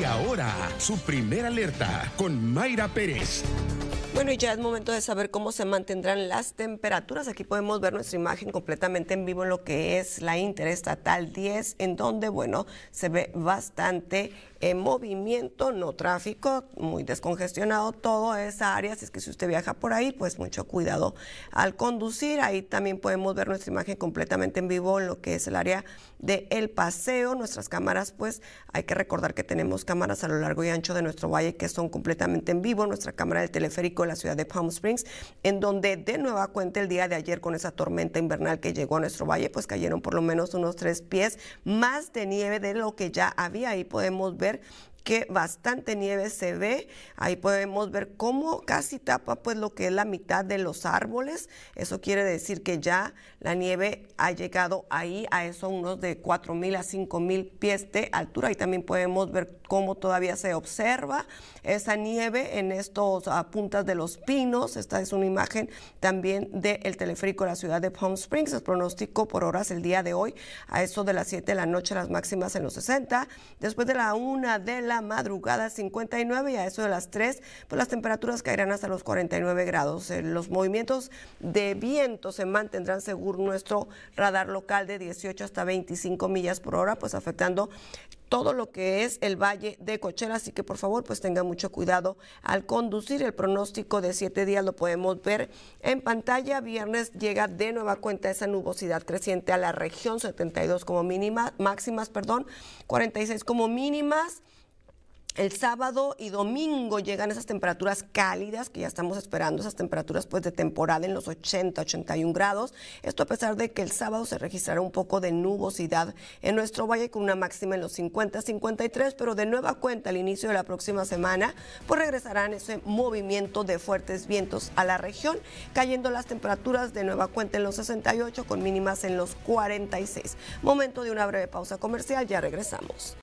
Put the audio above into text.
Y ahora, su primera alerta con Mayra Pérez. Bueno, y ya es momento de saber cómo se mantendrán las temperaturas. Aquí podemos ver nuestra imagen completamente en vivo en lo que es la Interestatal 10, en donde, bueno, se ve bastante eh, movimiento, no tráfico, muy descongestionado toda esa área. Así es que si usted viaja por ahí, pues mucho cuidado al conducir. Ahí también podemos ver nuestra imagen completamente en vivo en lo que es el área de Paseo. Nuestras cámaras, pues hay que recordar que tenemos cámaras a lo largo y ancho de nuestro valle que son completamente en vivo. Nuestra cámara del teleférico en la ciudad de Palm Springs, en donde de nueva cuenta el día de ayer con esa tormenta invernal que llegó a nuestro valle, pues cayeron por lo menos unos tres pies más de nieve de lo que ya había. Ahí podemos ver que bastante nieve se ve. Ahí podemos ver cómo casi tapa pues lo que es la mitad de los árboles. Eso quiere decir que ya la nieve ha llegado ahí a eso unos de 4.000 a mil pies de altura. Y también podemos ver cómo todavía se observa esa nieve en estos a, ah, puntas de los pinos. Esta es una imagen también del teleférico de la ciudad de Palm Springs. es pronóstico por horas el día de hoy a eso de las 7 de la noche las máximas en los 60. Después de la 1 de la la madrugada 59 y a eso de las 3, pues las temperaturas caerán hasta los 49 grados. Eh, los movimientos de viento se mantendrán según nuestro radar local de 18 hasta 25 millas por hora, pues afectando todo lo que es el valle de Cochera, así que por favor pues tenga mucho cuidado al conducir. El pronóstico de siete días lo podemos ver en pantalla. Viernes llega de nueva cuenta esa nubosidad creciente a la región, 72 como mínimas, máximas, perdón, 46 como mínimas. El sábado y domingo llegan esas temperaturas cálidas que ya estamos esperando, esas temperaturas pues de temporada en los 80, 81 grados. Esto a pesar de que el sábado se registrará un poco de nubosidad en nuestro valle con una máxima en los 50, 53, pero de nueva cuenta al inicio de la próxima semana pues regresarán ese movimiento de fuertes vientos a la región, cayendo las temperaturas de nueva cuenta en los 68 con mínimas en los 46. Momento de una breve pausa comercial, ya regresamos.